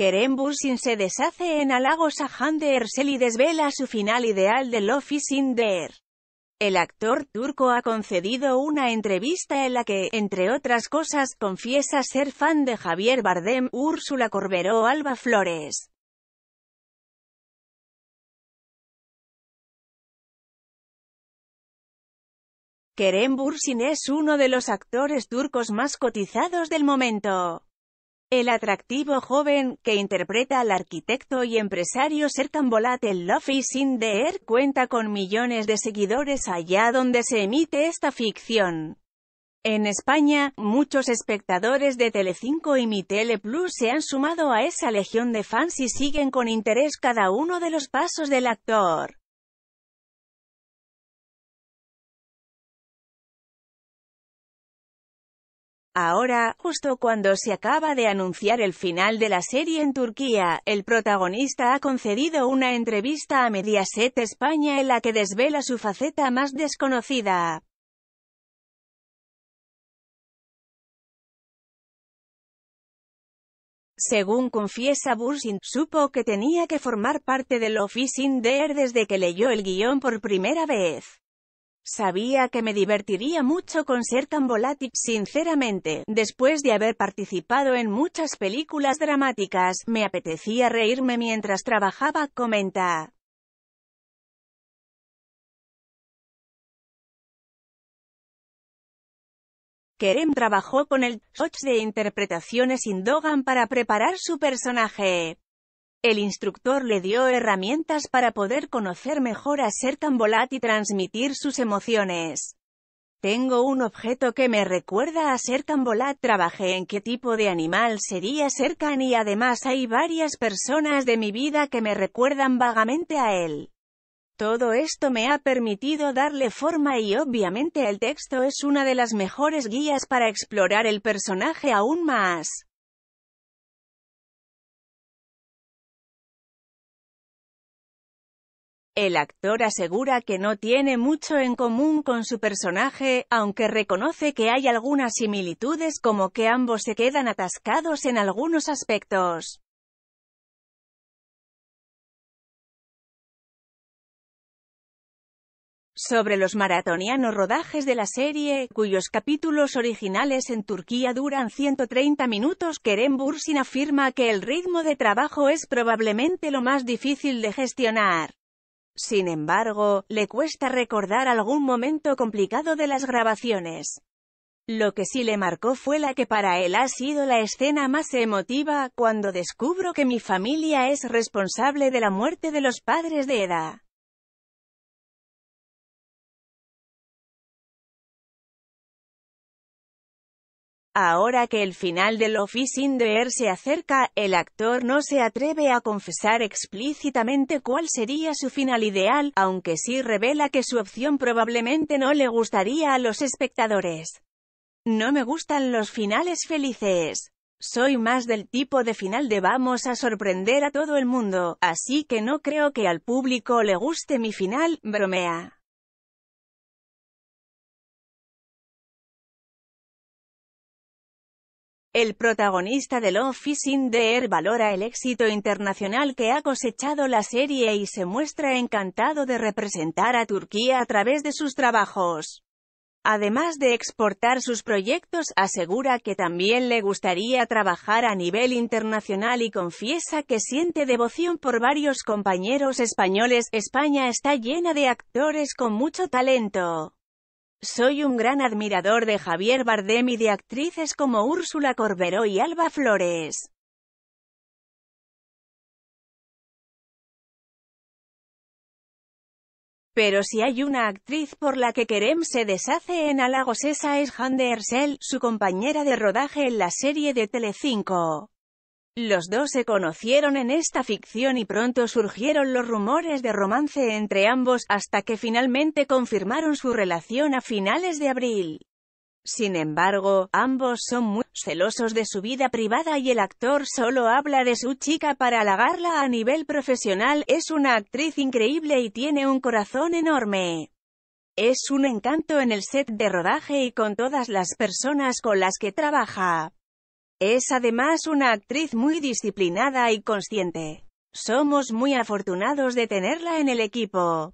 Kerem Bursin se deshace en halagos a Hande Ersel y desvela su final ideal de Love is in El actor turco ha concedido una entrevista en la que, entre otras cosas, confiesa ser fan de Javier Bardem, Úrsula Corberó Alba Flores. Kerem Bursin es uno de los actores turcos más cotizados del momento. El atractivo joven, que interpreta al arquitecto y empresario Serkan Bolat en Love is cuenta con millones de seguidores allá donde se emite esta ficción. En España, muchos espectadores de Telecinco y Mi Plus se han sumado a esa legión de fans y siguen con interés cada uno de los pasos del actor. Ahora, justo cuando se acaba de anunciar el final de la serie en Turquía, el protagonista ha concedido una entrevista a Mediaset España en la que desvela su faceta más desconocida. Según confiesa Bursin, supo que tenía que formar parte del Office in desde que leyó el guión por primera vez. Sabía que me divertiría mucho con ser tan volátil, sinceramente, después de haber participado en muchas películas dramáticas, me apetecía reírme mientras trabajaba, comenta. Kerem trabajó con el coach de interpretaciones Indogan para preparar su personaje. El instructor le dio herramientas para poder conocer mejor a Serkan Bolat y transmitir sus emociones. Tengo un objeto que me recuerda a Serkan Bolat. Trabajé en qué tipo de animal sería Serkan y además hay varias personas de mi vida que me recuerdan vagamente a él. Todo esto me ha permitido darle forma y obviamente el texto es una de las mejores guías para explorar el personaje aún más. El actor asegura que no tiene mucho en común con su personaje, aunque reconoce que hay algunas similitudes como que ambos se quedan atascados en algunos aspectos. sobre los maratonianos rodajes de la serie, cuyos capítulos originales en Turquía duran 130 minutos. Kerem Bursin afirma que el ritmo de trabajo es probablemente lo más difícil de gestionar. Sin embargo, le cuesta recordar algún momento complicado de las grabaciones. Lo que sí le marcó fue la que para él ha sido la escena más emotiva, cuando descubro que mi familia es responsable de la muerte de los padres de Eda. Ahora que el final del Office in the Air se acerca, el actor no se atreve a confesar explícitamente cuál sería su final ideal, aunque sí revela que su opción probablemente no le gustaría a los espectadores. No me gustan los finales felices. Soy más del tipo de final de vamos a sorprender a todo el mundo, así que no creo que al público le guste mi final, bromea. El protagonista de Love is in the Air valora el éxito internacional que ha cosechado la serie y se muestra encantado de representar a Turquía a través de sus trabajos. Además de exportar sus proyectos, asegura que también le gustaría trabajar a nivel internacional y confiesa que siente devoción por varios compañeros españoles. España está llena de actores con mucho talento. Soy un gran admirador de Javier Bardem y de actrices como Úrsula Corberó y Alba Flores. Pero si hay una actriz por la que Kerem se deshace en halagos esa es Hande Ersel, su compañera de rodaje en la serie de Telecinco. Los dos se conocieron en esta ficción y pronto surgieron los rumores de romance entre ambos, hasta que finalmente confirmaron su relación a finales de abril. Sin embargo, ambos son muy celosos de su vida privada y el actor solo habla de su chica para halagarla a nivel profesional, es una actriz increíble y tiene un corazón enorme. Es un encanto en el set de rodaje y con todas las personas con las que trabaja. Es además una actriz muy disciplinada y consciente. Somos muy afortunados de tenerla en el equipo.